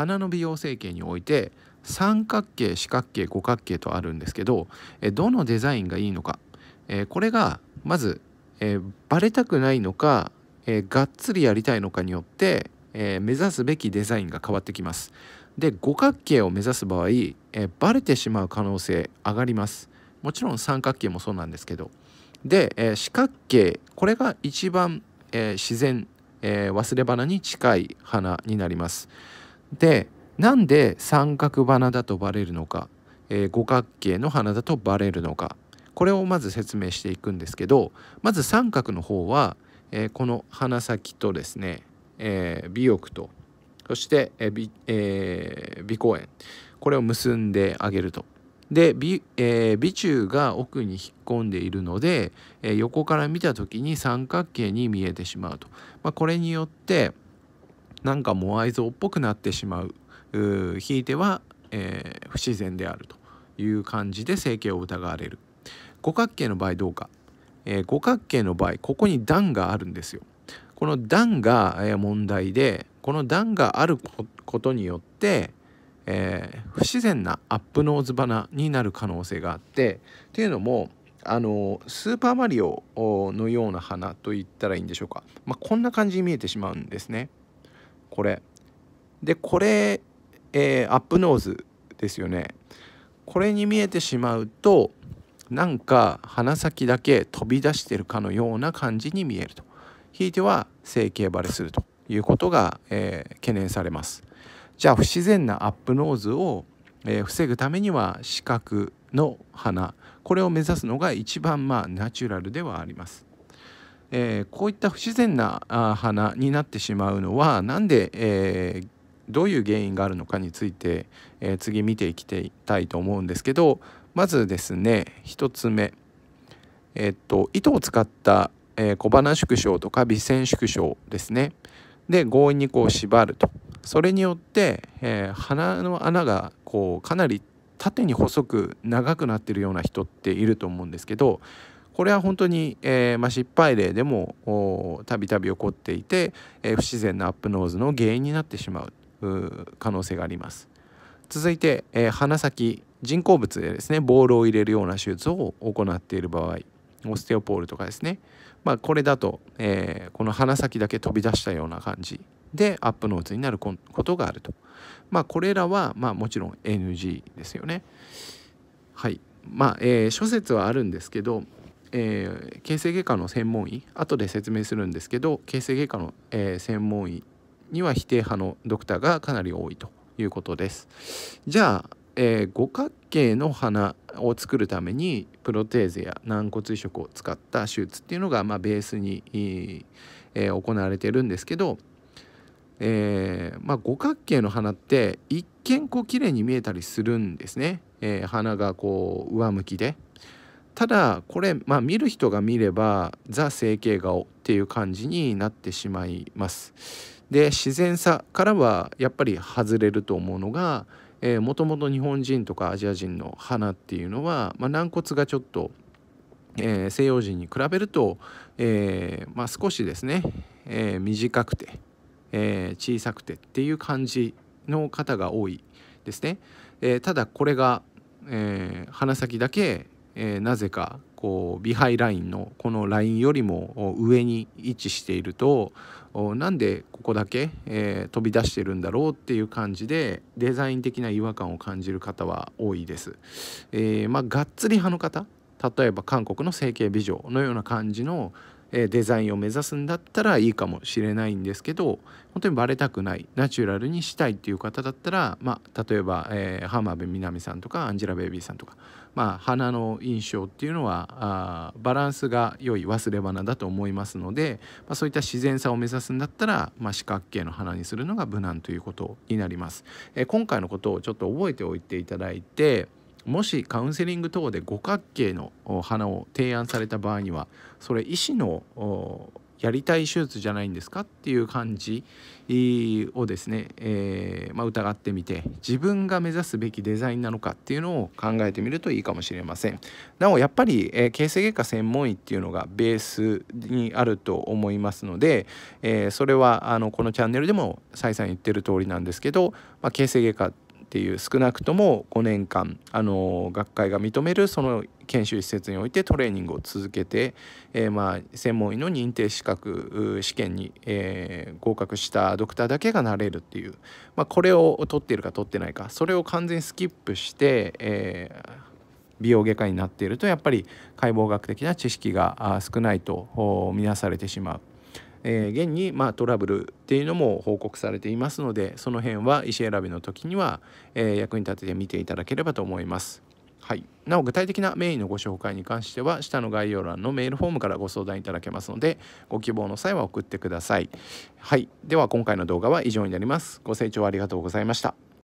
花の美容整形において三角形四角形五角形とあるんですけどどのデザインがいいのかこれがまずバレたくないのかがっつりやりたいのかによって目指すべきデザインが変わってきます。で五角形を目指す場合バレてしまう可能性上がります。もちろん三角形もそうなんですけど。で四角形これが一番自然忘れ花に近い花になります。でなんで三角花だとバレるのか、えー、五角形の花だとバレるのかこれをまず説明していくんですけどまず三角の方は、えー、この鼻先とですね、えー、尾翼とそして、えーえー、尾公園これを結んであげると。で尾,、えー、尾中が奥に引っ込んでいるので、えー、横から見た時に三角形に見えてしまうと。まあ、これによって、なんかモアイ像っぽくなってしまうひいては、えー、不自然であるという感じで整形を疑われる五角形の場合どうか、えー、五角形の場合ここに段があるんですよこの段が問題でこの段があることによって、えー、不自然なアップノーズ花になる可能性があってっていうのもあのスーパーマリオのような花と言ったらいいんでしょうか、まあ、こんな感じに見えてしまうんですね。これでこれ、えー、アップノーズですよねこれに見えてしまうとなんか鼻先だけ飛び出してるかのような感じに見えるとひいては整形バレするということが、えー、懸念されますじゃあ不自然なアップノーズを、えー、防ぐためには四角の鼻これを目指すのが一番まあナチュラルではありますえー、こういった不自然な花になってしまうのは何で、えー、どういう原因があるのかについて、えー、次見ていきたいと思うんですけどまずですね1つ目、えっと糸を使った、え小花縮小とか微線縮小ですねで強引にこう縛るとそれによって、え鼻の穴がこうかなり縦に細く長くなってるような人っていると思うんですけどこれは本当に、えー、まあ、失敗例でもたびたび起こっていて、えー、不自然なアップノーズの原因になってしまう可能性があります続いて、えー、鼻先人工物でですねボールを入れるような手術を行っている場合オステオポールとかですね、まあ、これだと、えこの鼻先だけ飛び出したような感じでアップノーズになることがあるとまあこれらは、まあ、もちろん NG ですよねはいまあ、え諸説はあるんですけどえー、形成外科の専門医後で説明するんですけど形成外科の、えー、専門医には否定派のドクターがかなり多いということです。じゃあ、えー、五角形の花を作るためにプロテーゼや軟骨移植を使った手術っていうのが、まあ、ベースに、えー、行われてるんですけど、えーまあ、五角形の花って一見こう綺麗に見えたりするんですね。えー、がこう上向きでただこれ、まあ、見る人が見ればザ整形顔っていう感じになってしまいます。で自然さからはやっぱり外れると思うのがもともと日本人とかアジア人の花っていうのは、まあ、軟骨がちょっと、えー、西洋人に比べると、えー、まあ、少しですね、えー、短くて、え小さくてっていう感じの方が多いですね。えただこれが、え鼻先だけえー、なぜかこうビハイラインのこのラインよりも上に位置しているとなんでここだけ、えー、飛び出してるんだろうっていう感じでデザイン的な違和感を感じる方は多いです。えー、まあ、がっつり派の方例えば韓国の整形美女のような感じのデザインを目指すんだったらいいかもしれないんですけど本当にバレたくないナチュラルにしたいっていう方だったら、まあ、例えば、えー、浜辺美波さんとかアンジェラ・ベイビーさんとかまあ、花の印象っていうのはあバランスが良い忘れ花だと思いますので、まあ、そういった自然さを目指すんだったら、まあ、四角形の花にするのが無難ということになります。えー、今回のことをちょっと覚えておいていただいてもしカウンセリング等で五角形の花を提案された場合にはそれ医師のやりたい手術じゃないんですかっていう感じをですね、えー、まあ、疑ってみて自分が目指すべきデザインなのかっていうのを考えてみるといいかもしれませんなおやっぱり、えー、形成外科専門医っていうのがベースにあると思いますので、えー、それはあのこのチャンネルでも再三言ってる通りなんですけど、まあ、形成外科っていう少なくとも5年間あの学会が認めるその研修施設においてトレーニングを続けて、えー、まあ専門医の認定資格試験に、えー、合格したドクターだけがなれるっていう、まあ、これを取っているか取ってないかそれを完全スキップして、えー、美容外科になっているとやっぱり解剖学的な知識が少ないと見なされてしまう。えー、現にまあトラブルっていうのも報告されていますのでその辺は医師選びの時には、えー、役に立てて見ていただければと思います。はい、なお具体的な名医のご紹介に関しては下の概要欄のメールフォームからご相談いただけますのでご希望の際は送ってください。はい、では今回の動画は以上になります。ご清聴ありがとうございました。